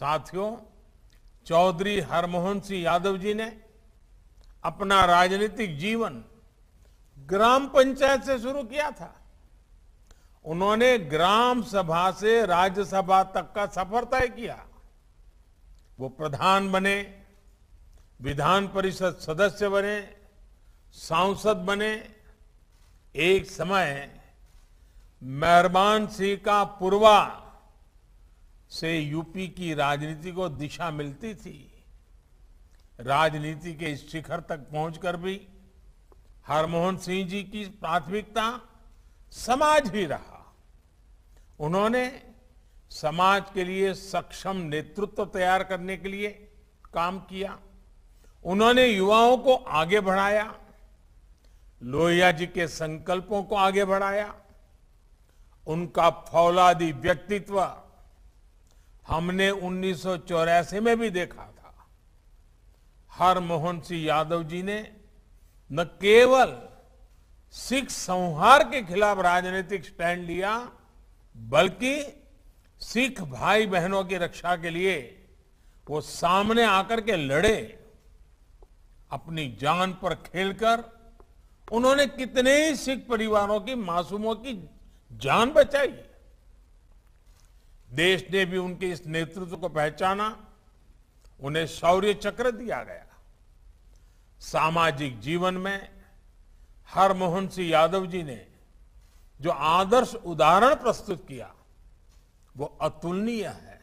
साथियों चौधरी हरमोहन सिंह यादव जी ने अपना राजनीतिक जीवन ग्राम पंचायत से शुरू किया था उन्होंने ग्राम सभा से राज्यसभा तक का सफर तय किया वो प्रधान बने विधान परिषद सदस्य बने सांसद बने एक समय मेहरबान सिंह का पूर्वा से यूपी की राजनीति को दिशा मिलती थी राजनीति के इस शिखर तक पहुंचकर भी हरमोहन सिंह जी की प्राथमिकता समाज ही रहा उन्होंने समाज के लिए सक्षम नेतृत्व तैयार करने के लिए काम किया उन्होंने युवाओं को आगे बढ़ाया लोहिया जी के संकल्पों को आगे बढ़ाया उनका फौलादी व्यक्तित्व हमने उन्नीस में भी देखा था हर मोहन सिंह यादव जी ने न केवल सिख संहार के खिलाफ राजनीतिक स्टैंड लिया बल्कि सिख भाई बहनों की रक्षा के लिए वो सामने आकर के लड़े अपनी जान पर खेलकर उन्होंने कितने ही सिख परिवारों की मासूमों की जान बचाई देश ने भी उनके इस नेतृत्व को पहचाना उन्हें शौर्य चक्र दिया गया सामाजिक जीवन में हरमोहन सिंह यादव जी ने जो आदर्श उदाहरण प्रस्तुत किया वो अतुलनीय है